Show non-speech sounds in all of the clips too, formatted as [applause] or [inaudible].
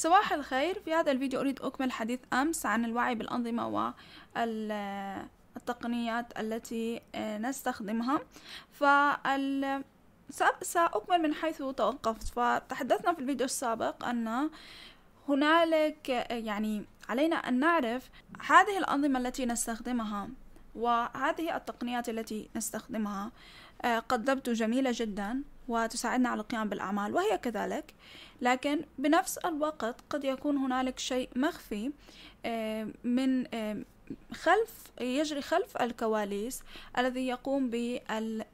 صباح الخير في هذا الفيديو أريد أكمل حديث أمس عن الوعي بالأنظمة والتقنيات التي نستخدمها فال سأكمل من حيث توقفت فتحدثنا في الفيديو السابق أن هنالك يعني علينا أن نعرف هذه الأنظمة التي نستخدمها وهذه التقنيات التي نستخدمها آه، قدمت جميلة جدا وتساعدنا على القيام بالأعمال وهي كذلك لكن بنفس الوقت قد يكون هنالك شيء مخفي آه، من آه، خلف يجري خلف الكواليس الذي يقوم بال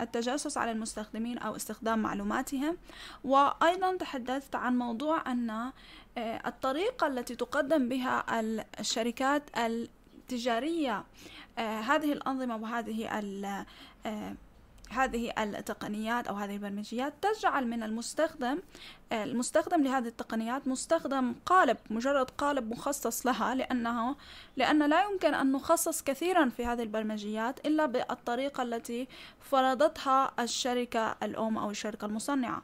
التجسس على المستخدمين أو استخدام معلوماتهم وأيضا تحدثت عن موضوع أن آه، الطريقة التي تقدم بها الشركات التجارية هذه الأنظمة وهذه هذه التقنيات أو هذه البرمجيات تجعل من المستخدم المستخدم لهذه التقنيات مستخدم قالب مجرد قالب مخصص لها لأنه لأن لا يمكن أن نخصص كثيرا في هذه البرمجيات إلا بالطريقة التي فرضتها الشركة الأم أو الشركة المصنعة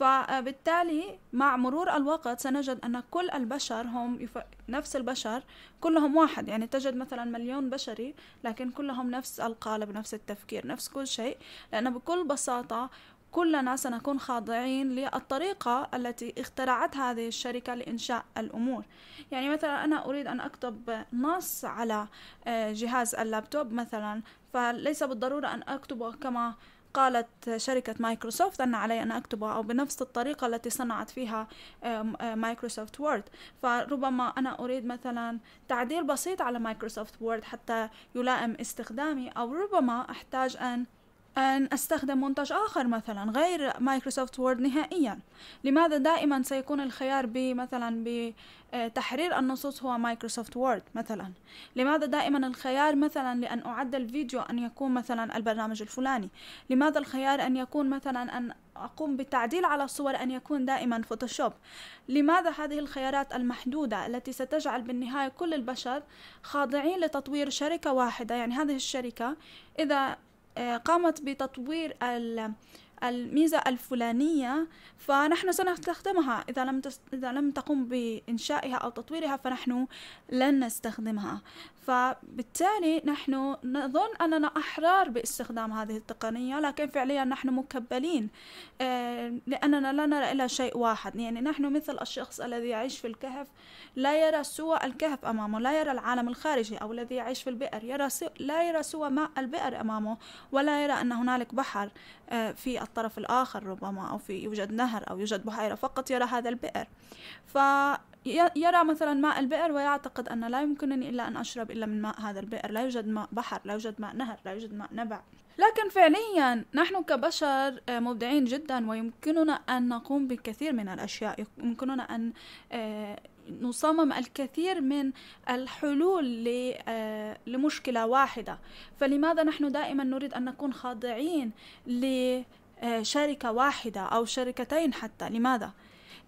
فبالتالي مع مرور الوقت سنجد أن كل البشر هم يف... نفس البشر كلهم واحد يعني تجد مثلا مليون بشري لكن كلهم نفس القالب نفس التفكير نفس كل شيء لأن بكل بساطة كلنا سنكون خاضعين للطريقة التي اخترعت هذه الشركة لإنشاء الأمور يعني مثلا أنا أريد أن أكتب نص على آه، جهاز اللابتوب مثلا فليس بالضرورة أن أكتبه كما قالت شركة مايكروسوفت أن علي أن أكتبه أو بنفس الطريقة التي صنعت فيها آه، مايكروسوفت وورد فربما أنا أريد مثلا تعديل بسيط على مايكروسوفت وورد حتى يلائم استخدامي أو ربما أحتاج أن أن أستخدم منتج آخر مثلا غير مايكروسوفت وورد نهائيا لماذا دائما سيكون الخيار مثلا بتحرير آه، النصوص هو مايكروسوفت وورد مثلا لماذا دائما الخيار مثلا لأن أعدل فيديو أن يكون مثلا البرنامج الفلاني لماذا الخيار أن يكون مثلا أن أقوم بالتعديل على الصور أن يكون دائما فوتوشوب لماذا هذه الخيارات المحدودة التي ستجعل بالنهاية كل البشر خاضعين لتطوير شركة واحدة يعني هذه الشركة إذا آه، قامت بتطوير الميزة الفلانية فنحن سنستخدمها إذا لم إذا لم تقم بإنشائها أو تطويرها فنحن لن نستخدمها فبالتالي نحن نظن أننا أحرار باستخدام هذه التقنية لكن فعليا نحن مكبلين آه، لأننا لا نرى إلا شيء واحد يعني نحن مثل الشخص الذي يعيش في الكهف لا يرى سوى الكهف أمامه لا يرى العالم الخارجي أو الذي يعيش في البئر يرى لا يرى سوى ماء البئر أمامه ولا يرى أن هنالك بحر آه، في الطرف الآخر ربما أو في يوجد نهر أو يوجد بحيرة فقط يرى هذا البئر ف يرى مثلا ماء البئر ويعتقد أن لا يمكنني إلا أن أشرب إلا من ماء هذا البئر لا يوجد ماء بحر لا يوجد ماء نهر لا يوجد ماء نبع لكن فعليا نحن كبشر آه، مبدعين جدا ويمكننا أن نقوم بكثير من الأشياء يمكننا أن آه، نصمم الكثير من الحلول آه، لمشكلة واحدة فلماذا نحن دائما نريد أن نكون خاضعين لشركة واحدة أو شركتين حتى لماذا؟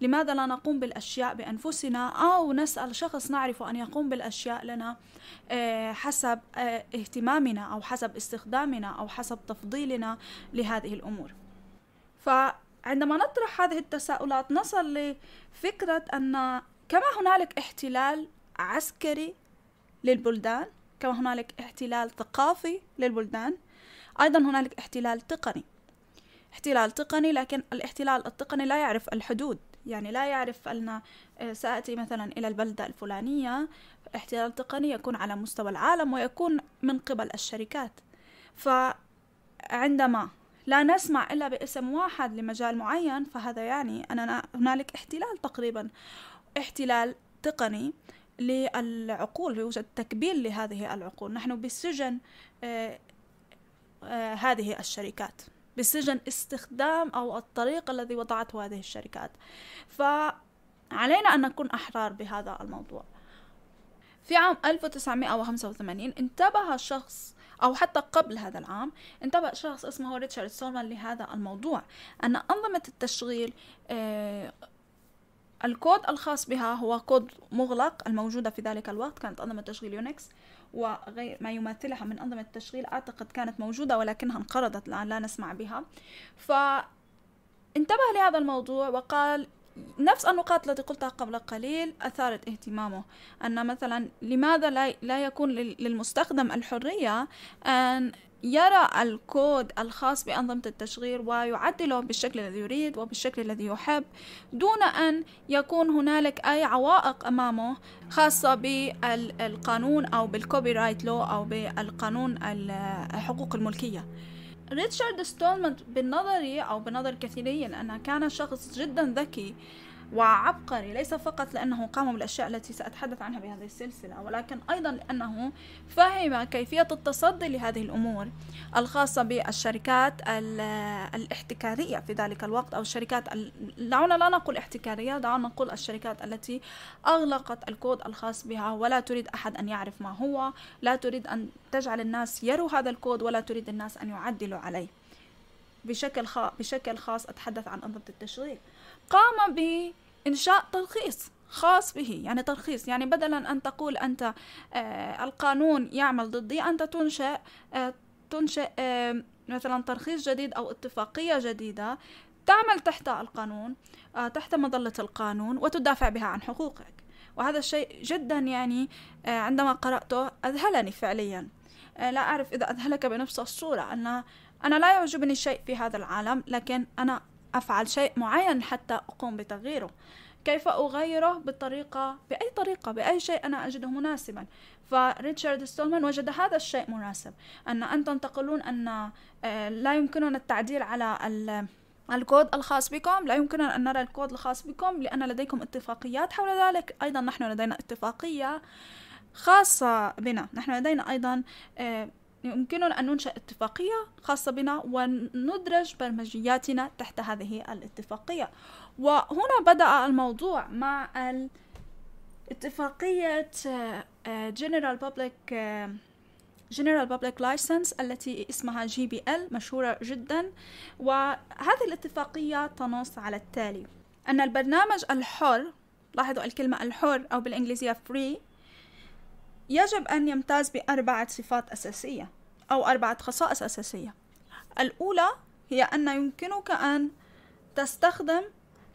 لماذا لا نقوم بالأشياء بأنفسنا أو نسأل شخص نعرف أن يقوم بالأشياء لنا آه، حسب آه، اهتمامنا أو حسب استخدامنا أو حسب تفضيلنا لهذه الأمور فعندما نطرح هذه التساؤلات نصل لفكرة أن كما هنالك احتلال عسكري للبلدان كما هنالك احتلال ثقافي للبلدان أيضا هنالك احتلال تقني احتلال تقني لكن الاحتلال التقني لا يعرف الحدود يعني لا يعرف أن آه، سآتي مثلا إلى البلدة الفلانية احتلال تقني يكون على مستوى العالم ويكون من قبل الشركات فعندما لا نسمع إلا باسم واحد لمجال معين فهذا يعني أننا هنالك احتلال تقريبا احتلال تقني للعقول يوجد تكبيل لهذه العقول نحن بالسجن آه، آه، هذه الشركات بسجن استخدام أو الطريقة الذي وضعته هذه الشركات فعلينا أن نكون أحرار بهذا الموضوع في عام 1985 انتبه شخص أو حتى قبل هذا العام انتبه شخص اسمه ريتشارد سولمان لهذا الموضوع أن أنظمة التشغيل آه، الكود الخاص بها هو كود مغلق الموجودة في ذلك الوقت كانت أنظمة تشغيل يونكس وغير ما يماثلها من أنظمة التشغيل أعتقد كانت موجودة ولكنها انقرضت الآن لا نسمع بها فانتبه لهذا الموضوع وقال نفس النقاط التي قلتها قبل قليل أثارت اهتمامه أن مثلا لماذا لا, لا يكون للمستخدم الحرية أن يرى الكود الخاص بأنظمة التشغيل ويعدله بالشكل الذي يريد وبالشكل الذي يحب دون أن يكون هنالك أي عوائق أمامه خاصة بالقانون أو بالكوبي رايت لو أو بالقانون حقوق الملكية ريتشارد ستولمان بالنظري أو بنظر كثيرين أنه كان شخص جدا ذكي وعبقري ليس فقط لأنه قام بالأشياء التي سأتحدث عنها بهذه السلسلة ولكن أيضا لأنه فهم كيفية التصدي لهذه الأمور الخاصة بالشركات الاحتكارية في ذلك الوقت أو الشركات دعونا لا نقول احتكارية دعونا نقول الشركات التي أغلقت الكود الخاص بها ولا تريد أحد أن يعرف ما هو لا تريد أن تجعل الناس يروا هذا الكود ولا تريد الناس أن يعدلوا عليه بشكل خاص بشكل خاص أتحدث عن أنظمة التشغيل قام ب إنشاء تلخيص خاص به يعني ترخيص يعني بدلا أن تقول أنت آه، القانون يعمل ضدي أنت تنشأ آه، تنشأ آه، مثلا ترخيص جديد أو اتفاقية جديدة تعمل تحت القانون تحت مظلة القانون وتدافع بها عن حقوقك وهذا الشيء جدا يعني عندما قرأته أذهلني فعليا لا أعرف إذا أذهلك بنفس الصورة أن أنا لا يعجبني شيء في هذا العالم لكن أنا أفعل شيء معين حتى أقوم بتغييره كيف أغيره بطريقة بأي طريقة بأي شيء أنا أجده مناسبا فريتشارد ستولمان وجد هذا الشيء مناسب أن أنتم تقولون أن آه، لا يمكننا التعديل على ال الكود الخاص بكم لا يمكننا أن نرى الكود الخاص بكم لأن لديكم اتفاقيات حول ذلك أيضا نحن لدينا اتفاقية خاصة بنا نحن لدينا أيضا آه، يمكننا أن ننشأ اتفاقية خاصة بنا وندرج برمجياتنا تحت هذه الاتفاقية وهنا بدأ الموضوع مع اتفاقية آه، General Public آه، General Public License التي اسمها جي بي ال مشهورة جدا وهذه الاتفاقية تنص على التالي أن البرنامج الحر لاحظوا الكلمة الحر أو بالإنجليزية free يجب أن يمتاز بأربعة صفات أساسية أو أربعة خصائص أساسية الأولى هي أن يمكنك أن تستخدم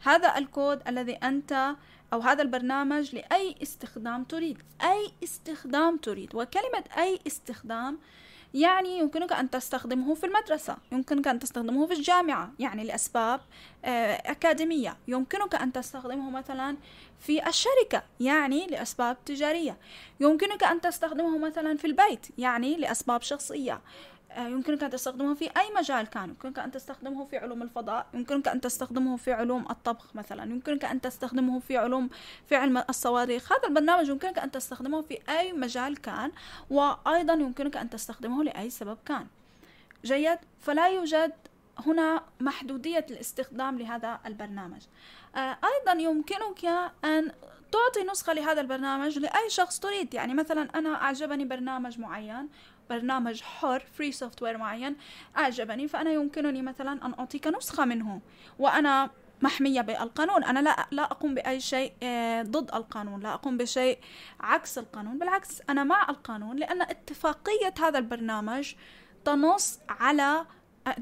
هذا الكود الذي أنت أو هذا البرنامج لأي استخدام تريد أي استخدام تريد وكلمة أي استخدام يعني يمكنك أن تستخدمه في المدرسة يمكنك أن تستخدمه في الجامعة يعني لأسباب آه، أكاديمية يمكنك أن تستخدمه مثلا في الشركة يعني لأسباب تجارية يمكنك أن تستخدمه مثلا في البيت يعني لأسباب شخصية آه، يمكنك أن تستخدمه في أي مجال كان يمكنك أن تستخدمه في علوم الفضاء يمكنك أن تستخدمه في علوم الطبخ مثلا يمكنك أن تستخدمه في علوم في علم الصواريخ هذا البرنامج يمكنك أن تستخدمه في أي مجال كان وأيضا يمكنك أن تستخدمه لأي سبب كان جيد فلا يوجد هنا محدودية الاستخدام لهذا البرنامج آه، أيضا يمكنك أن تعطي نسخة لهذا البرنامج لأي شخص تريد يعني مثلا أنا أعجبني برنامج معين برنامج حر فري سوفت وير معين أعجبني فأنا يمكنني مثلا أن أعطيك نسخة منه وأنا محمية بالقانون أنا لا, لا أقوم بأي شيء آه، ضد القانون لا أقوم بشيء عكس القانون بالعكس أنا مع القانون لأن اتفاقية هذا البرنامج تنص على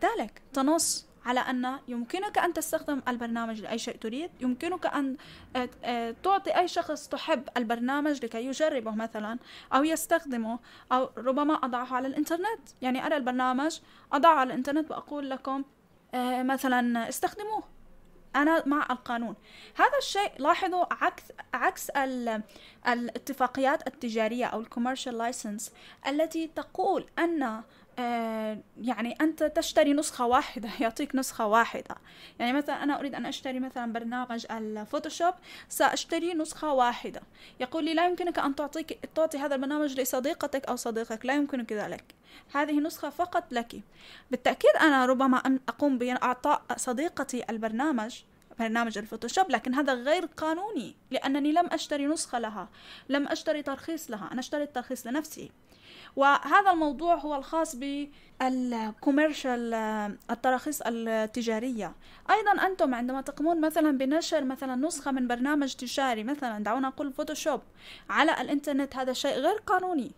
ذلك تنص على أن يمكنك أن تستخدم البرنامج لأي شيء تريد يمكنك أن آه، آه، تعطي أي شخص تحب البرنامج لكي يجربه مثلا أو يستخدمه أو ربما أضعه على الإنترنت يعني أرى البرنامج أضعه على الإنترنت وأقول لكم آه، مثلا استخدموه أنا مع القانون هذا الشيء لاحظوا عكس عكس الاتفاقيات التجارية أو الكوميرشال لايسنس التي تقول أن آه، يعني أنت تشتري نسخة واحدة [laughs] يعطيك نسخة واحدة يعني مثلا أنا أريد أن أشتري مثلا برنامج الفوتوشوب سأشتري نسخة واحدة يقول لي لا يمكنك أن تعطيك تعطي هذا البرنامج لصديقتك أو صديقك لا يمكنك ذلك هذه نسخة فقط لك بالتأكيد أنا ربما أن أقوم بإعطاء صديقتي البرنامج برنامج الفوتوشوب لكن هذا غير قانوني لأنني لم أشتري نسخة لها لم أشتري ترخيص لها أنا اشتريت ترخيص لنفسي وهذا الموضوع هو الخاص بالكوميرشال آه، التراخيص التجارية أيضا أنتم عندما تقومون مثلا بنشر مثلا نسخة من برنامج تجاري مثلا دعونا نقول فوتوشوب على الإنترنت هذا شيء غير قانوني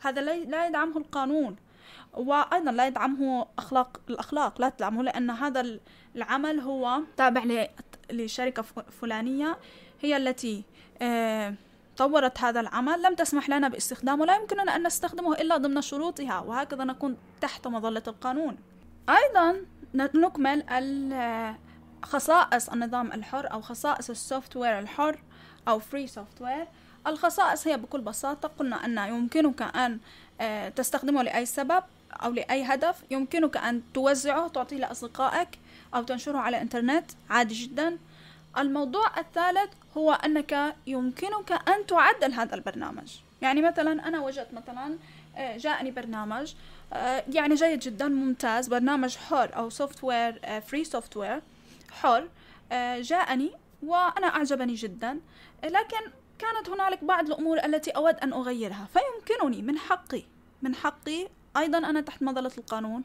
هذا لا يدعمه القانون وايضا لا يدعمه اخلاق الاخلاق لا تدعمه لان هذا العمل هو تابع لشركه فلانيه هي التي آه، طورت هذا العمل لم تسمح لنا باستخدامه لا يمكننا ان نستخدمه الا ضمن شروطها وهكذا نكون تحت مظله القانون ايضا نكمل خصائص النظام الحر او خصائص السوفت وير الحر او فري سوفت وير الخصائص هي بكل بساطة قلنا أن يمكنك أن آه، تستخدمه لأي سبب أو لأي هدف يمكنك أن توزعه تعطيه لأصدقائك أو تنشره على الإنترنت عادي جدا الموضوع الثالث هو أنك يمكنك أن تعدل هذا البرنامج يعني مثلا أنا وجدت مثلا آه، جاءني برنامج آه، يعني جيد جدا ممتاز برنامج حر أو سوفت وير فري سوفت وير حر آه، جاءني وأنا أعجبني جدا لكن كانت هنالك بعض الأمور التي أود أن أغيرها فيمكنني من حقي من حقي أيضا أنا تحت مظلة القانون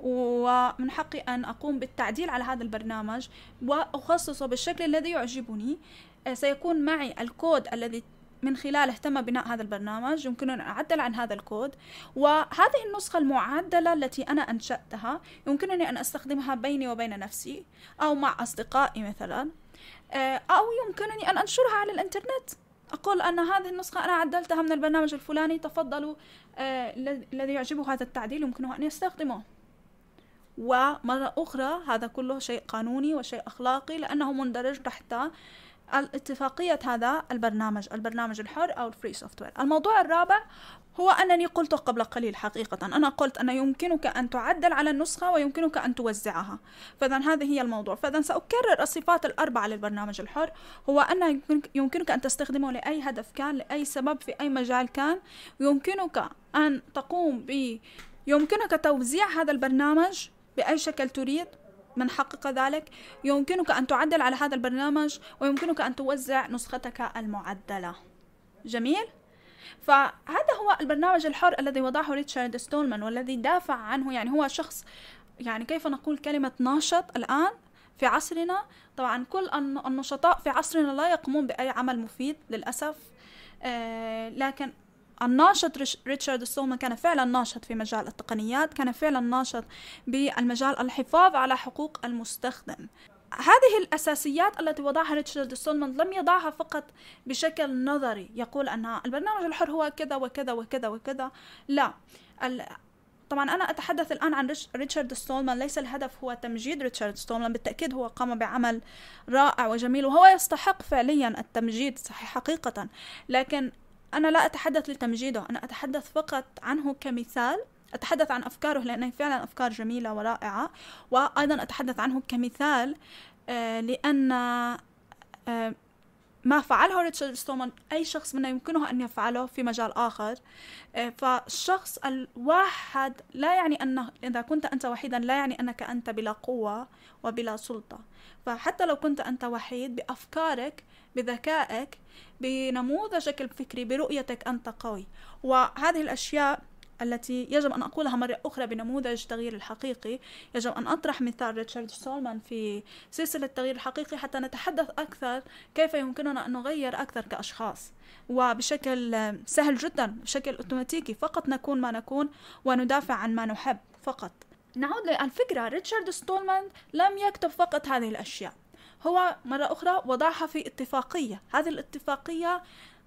ومن حقي أن أقوم بالتعديل على هذا البرنامج وأخصصه بالشكل الذي يعجبني آه، سيكون معي الكود الذي من خلاله تم بناء هذا البرنامج يمكنني أن أعدل عن هذا الكود وهذه النسخة المعدلة التي أنا أنشأتها يمكنني أن أستخدمها بيني وبين نفسي أو مع أصدقائي مثلا آه، أو يمكنني أن أنشرها على الإنترنت أقول أن هذه النسخة أنا عدلتها من البرنامج الفلاني تفضلوا آه، الذي يعجبه هذا التعديل يمكنه أن يستخدمه ومرة أخرى هذا كله شيء قانوني وشيء أخلاقي لأنه مندرج تحت اتفاقية هذا البرنامج البرنامج الحر أو الفري سوفت وير الموضوع الرابع هو أنني قلته قبل قليل حقيقة أنا قلت أن يمكنك أن تعدل على النسخة ويمكنك أن توزعها فإذا هذا هي الموضوع فإذا سأكرر الصفات الأربعة للبرنامج الحر هو أن يمكنك أن تستخدمه لأي هدف كان لأي سبب في أي مجال كان يمكنك أن تقوم ب يمكنك توزيع هذا البرنامج بأي شكل تريد من حقق ذلك يمكنك أن تعدل على هذا البرنامج ويمكنك أن توزع نسختك المعدلة جميل؟ فهذا هو البرنامج الحر الذي وضعه ريتشارد ستولمان والذي دافع عنه يعني هو شخص يعني كيف نقول كلمة ناشط الآن في عصرنا طبعا كل النشطاء في عصرنا لا يقومون بأي عمل مفيد للأسف آه، لكن الناشط ريتشارد ستولمان كان فعلا ناشط في مجال التقنيات كان فعلا ناشط بالمجال الحفاظ على حقوق المستخدم هذه الأساسيات التي وضعها ريتشارد ستولمان لم يضعها فقط بشكل نظري يقول أن البرنامج الحر هو كذا وكذا وكذا وكذا لا طبعا أنا أتحدث الآن عن ريتشارد ستولمان ليس الهدف هو تمجيد ريتشارد ستولمان بالتأكيد هو قام بعمل رائع وجميل وهو يستحق فعليا التمجيد صحيح حقيقة لكن أنا لا أتحدث لتمجيده أنا أتحدث فقط عنه كمثال أتحدث عن أفكاره لأنه فعلا أفكار جميلة ورائعة وأيضا أتحدث عنه كمثال آه، لأن آه، ما فعله ريتشارد ستومان أي شخص منا يمكنه أن يفعله في مجال آخر آه، فالشخص الواحد لا يعني أنه إذا كنت أنت وحيدا لا يعني أنك أنت بلا قوة وبلا سلطة فحتى لو كنت أنت وحيد بأفكارك بذكائك بنموذجك الفكري برؤيتك أنت قوي وهذه الأشياء التي يجب أن أقولها مرة أخرى بنموذج التغيير الحقيقي يجب أن أطرح مثال ريتشارد سولمان في سلسلة التغيير الحقيقي حتى نتحدث أكثر كيف يمكننا أن نغير أكثر كأشخاص وبشكل سهل جدا بشكل أوتوماتيكي فقط نكون ما نكون وندافع عن ما نحب فقط نعود للفكرة ريتشارد ستولمان لم يكتب فقط هذه الأشياء هو مرة أخرى وضعها في اتفاقية هذه الاتفاقية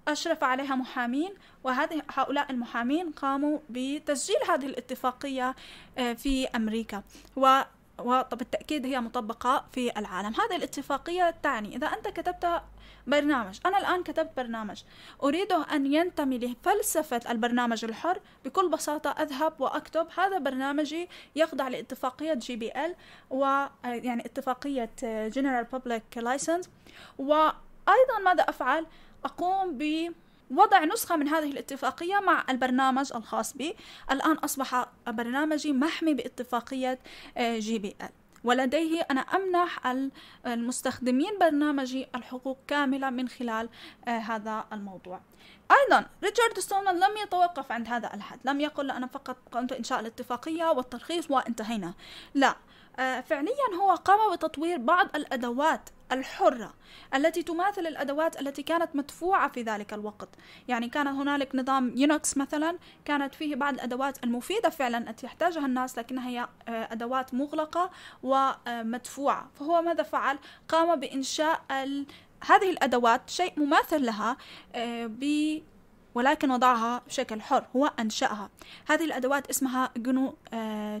أشرف عليها محامين وهذه هؤلاء المحامين قاموا بتسجيل هذه الاتفاقية آه، في أمريكا و وبالتأكيد هي مطبقة في العالم هذه الاتفاقية تعني إذا أنت كتبت برنامج أنا الآن كتبت برنامج أريده أن ينتمي لفلسفة البرنامج الحر بكل بساطة أذهب وأكتب هذا برنامجي يخضع لاتفاقية جي بي ال يعني اتفاقية جنرال بابليك لايسنس وأيضا ماذا أفعل أقوم ب وضع نسخة من هذه الاتفاقية مع البرنامج الخاص بي الآن أصبح برنامجي محمي باتفاقية جي بي ال ولديه أنا أمنح المستخدمين برنامجي الحقوق كاملة من خلال آه، هذا الموضوع أيضا ريتشارد ستولمان لم يتوقف عند هذا الحد لم يقل أنا فقط قمت إنشاء الاتفاقية والترخيص وانتهينا لا آه، فعليا هو قام بتطوير بعض الأدوات الحرة التي تماثل الأدوات التي كانت مدفوعة في ذلك الوقت يعني كان هنالك نظام يونكس مثلا كانت فيه بعض الأدوات المفيدة فعلا التي يحتاجها الناس لكنها هي آه، أدوات مغلقة ومدفوعة فهو ماذا فعل؟ قام بإنشاء هذه الأدوات شيء مماثل لها آه، ب ولكن وضعها بشكل حر هو أنشأها هذه الأدوات اسمها جنو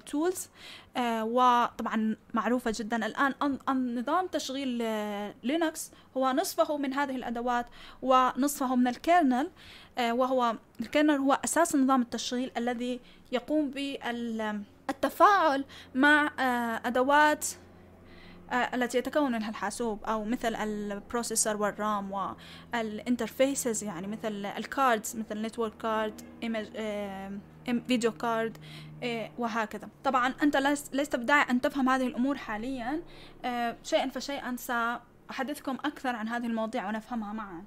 تولز آه، وطبعا معروفة جدا الآن نظام تشغيل لينكس آه، هو نصفه من هذه الأدوات ونصفه من الكيرنل آه، وهو الكيرنل هو أساس نظام التشغيل الذي يقوم بالتفاعل مع أدوات آه، التي يتكون منها الحاسوب أو مثل البروسيسور والرام والانترفيسز يعني مثل الكاردز مثل نتورك كارد آه، فيديو كارد آه، وهكذا طبعا أنت لست بداعي أن تفهم هذه الأمور حاليا شيئا فشيئا سأحدثكم أكثر عن هذه المواضيع ونفهمها معا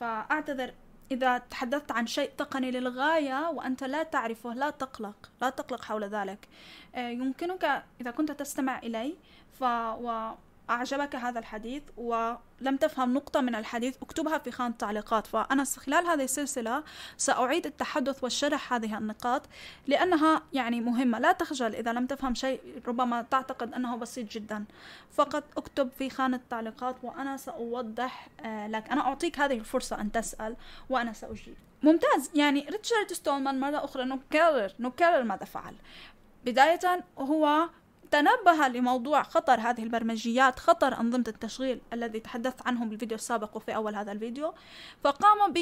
فأعتذر إذا تحدثت عن شيء تقني للغاية وأنت لا تعرفه لا تقلق لا تقلق حول ذلك آه، يمكنك إذا كنت تستمع إلي ف و أعجبك هذا الحديث ولم تفهم نقطة من الحديث اكتبها في خانة التعليقات فأنا خلال هذه السلسلة سأعيد التحدث والشرح هذه النقاط لأنها يعني مهمة لا تخجل إذا لم تفهم شيء ربما تعتقد أنه بسيط جدا فقط اكتب في خانة التعليقات وأنا سأوضح آه، لك أنا أعطيك هذه الفرصة أن تسأل وأنا سأجيب ممتاز يعني ريتشارد ستولمان مرة أخرى نكرر نكرر ماذا فعل بداية هو تنبه لموضوع خطر هذه البرمجيات خطر أنظمة التشغيل الذي تحدثت عنه بالفيديو السابق وفي أول هذا الفيديو فقام ب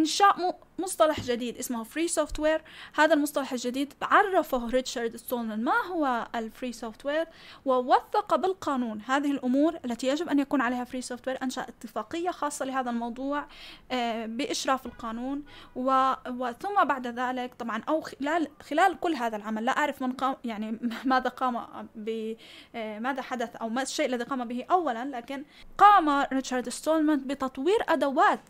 إنشاء مصطلح جديد اسمه فري سوفت وير هذا المصطلح الجديد عرفه ريتشارد ستولمان ما هو الفري سوفت وير ووثق بالقانون هذه الأمور التي يجب أن يكون عليها فري سوفت وير أنشأ اتفاقية خاصة لهذا الموضوع آه، بإشراف القانون وثم بعد ذلك طبعا أو خلال خلال كل هذا العمل لا أعرف من قام يعني [laughs] ماذا قام ب آه، ماذا حدث أو ما الشيء الذي قام به أولا لكن قام ريتشارد ستولمان بتطوير أدوات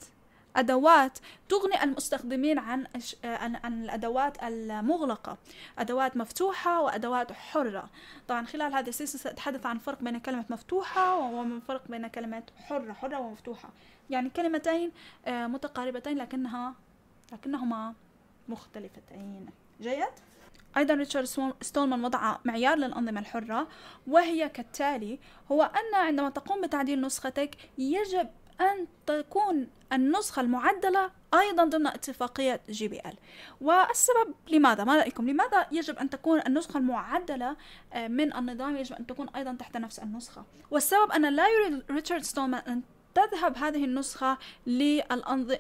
أدوات تغني المستخدمين عن أش... عن... عن الأدوات المغلقة أدوات مفتوحة وأدوات حرة طبعا خلال هذه السلسلة سأتحدث عن فرق بين كلمة مفتوحة وفرق بين كلمة حرة حرة ومفتوحة يعني كلمتين آه، متقاربتين لكنها لكنهما مختلفتين جيد؟ أيضا ريتشارد ستولمان وضع معيار للأنظمة الحرة وهي كالتالي هو أن عندما تقوم بتعديل نسختك يجب أن تكون النسخة المعدلة أيضا ضمن اتفاقية جي بي ال والسبب لماذا ما رأيكم لماذا يجب أن تكون النسخة المعدلة آه، من النظام يجب أن تكون أيضا تحت نفس النسخة والسبب أن لا يريد ريتشارد ستولمان أن تذهب هذه النسخة للأنظمة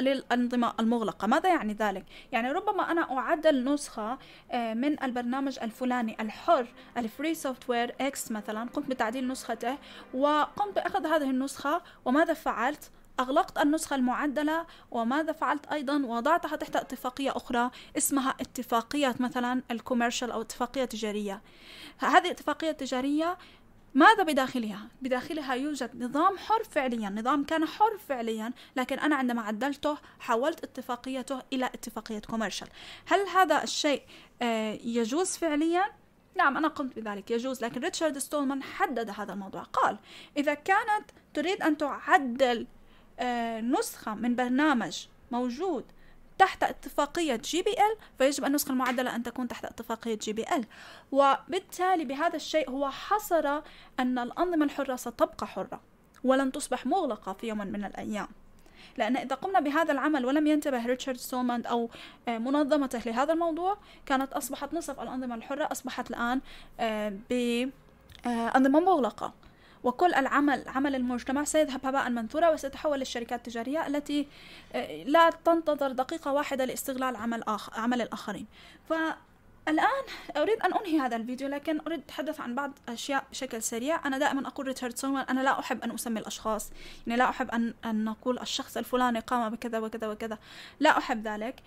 للأنظمة المغلقة ماذا يعني ذلك؟ يعني ربما أنا أعدل نسخة آه، من البرنامج الفلاني الحر الفري سوفت وير اكس مثلا قمت بتعديل نسخته وقمت بأخذ هذه النسخة وماذا فعلت؟ أغلقت النسخة المعدلة وماذا فعلت أيضا وضعتها تحت اتفاقية أخرى اسمها اتفاقية مثلا الكوميرشال أو اتفاقية تجارية هذه الاتفاقية التجارية ماذا بداخلها؟ بداخلها يوجد نظام حر فعليا نظام كان حر فعليا لكن أنا عندما عدلته حولت اتفاقيته إلى اتفاقية كوميرشال هل هذا الشيء آه، يجوز فعليا؟ نعم أنا قمت بذلك يجوز لكن ريتشارد ستولمان حدد هذا الموضوع قال إذا كانت تريد أن تعدل آه، نسخة من برنامج موجود تحت اتفاقية جي بي ال فيجب أن النسخة المعدلة أن تكون تحت اتفاقية جي بي ال وبالتالي بهذا الشيء هو حصر أن الأنظمة الحرة ستبقى حرة ولن تصبح مغلقة في يوم من الأيام لأن إذا قمنا بهذا العمل ولم ينتبه ريتشارد سوماند أو آه، منظمته لهذا الموضوع كانت أصبحت نصف الأنظمة الحرة أصبحت الآن آه، بأنظمة آه، مغلقة وكل العمل عمل المجتمع سيذهب هباء منثورا وستتحول الشركات التجارية التي آه، لا تنتظر دقيقة واحدة لاستغلال عمل, آخر عمل الآخرين فالآن أريد أن أنهي هذا الفيديو لكن أريد أتحدث عن بعض أشياء بشكل سريع أنا دائما أقول ريتشارد سومان أنا لا أحب أن أسمي الأشخاص يعني لا أحب أن, أن نقول الشخص الفلاني قام بكذا وكذا وكذا لا أحب ذلك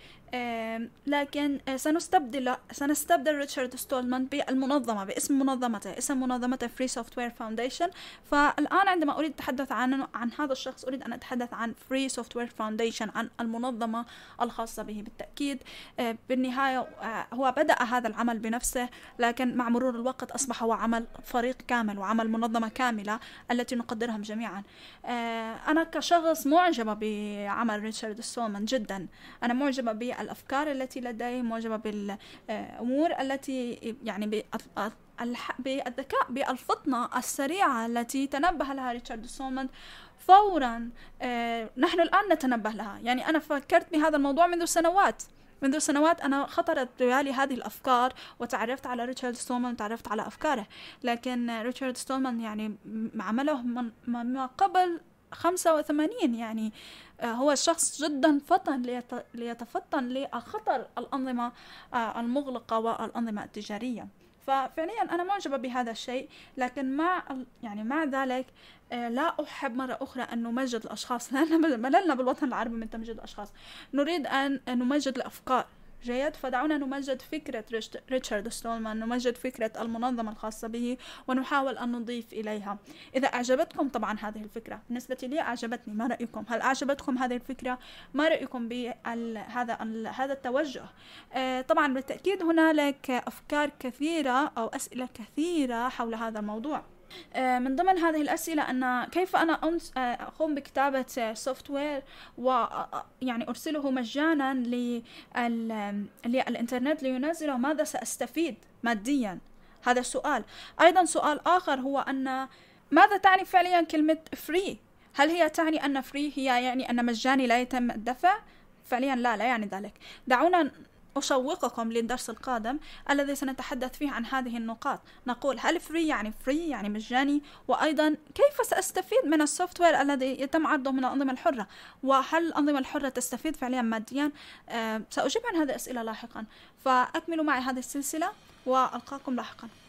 لكن آه، سنستبدل سنستبدل ريتشارد ستولمان بالمنظمة باسم منظمته اسم منظمته فري سوفت وير فاونديشن فالآن عندما أريد التحدث عن عن هذا الشخص أريد أن أتحدث عن فري سوفت وير فاونديشن عن المنظمة الخاصة به بالتأكيد آه، بالنهاية آه، هو بدأ هذا العمل بنفسه لكن مع مرور الوقت أصبح هو عمل فريق كامل وعمل منظمة كاملة التي نقدرهم جميعا أنا كشخص معجبة بعمل ريتشارد ستولمان جدا أنا معجبة ب الأفكار التي لديه معجبة بالأمور التي يعني بالذكاء بالفطنة السريعة التي تنبه لها ريتشارد سومند فورا آه، نحن الآن نتنبه لها يعني أنا فكرت بهذا الموضوع منذ سنوات منذ سنوات أنا خطرت ببالي هذه الأفكار وتعرفت على ريتشارد ستولمان وتعرفت على أفكاره لكن ريتشارد ستولمان يعني عمله من ما قبل 85 يعني آه، هو شخص جدا فطن ليتفطن لخطر الأنظمة آه، المغلقة والأنظمة التجارية ففعليا أنا معجبة بهذا الشيء لكن مع يعني مع ذلك آه، لا أحب مرة أخرى أن نمجد الأشخاص [laughs] لأن مللنا بالوطن العربي من تمجيد الأشخاص نريد أن نمجد الأفكار جيد فدعونا نمجد فكرة ريتشارد ستولمان نمجد فكرة المنظمة الخاصة به ونحاول أن نضيف إليها إذا أعجبتكم طبعا هذه الفكرة بالنسبة لي أعجبتني ما رأيكم هل أعجبتكم هذه الفكرة ما رأيكم بهذا هذا التوجه آه، طبعا بالتأكيد هنالك أفكار كثيرة أو أسئلة كثيرة حول هذا الموضوع آه، من ضمن هذه الأسئلة أن كيف أنا آه، أقوم بكتابة سوفت وير ويعني أرسله مجانا للإنترنت لينزله ماذا سأستفيد ماديا هذا السؤال أيضا سؤال آخر هو أن ماذا تعني فعليا كلمة فري هل هي تعني أن فري هي يعني أن مجاني لا يتم الدفع فعليا لا لا يعني ذلك دعونا أشوقكم للدرس القادم الذي سنتحدث فيه عن هذه النقاط نقول هل فري يعني فري يعني مجاني وأيضا كيف سأستفيد من السوفت وير الذي يتم عرضه من الأنظمة الحرة وهل الأنظمة الحرة تستفيد فعليا ماديا أه سأجيب عن هذه الأسئلة لاحقا فأكملوا معي هذه السلسلة وألقاكم لاحقا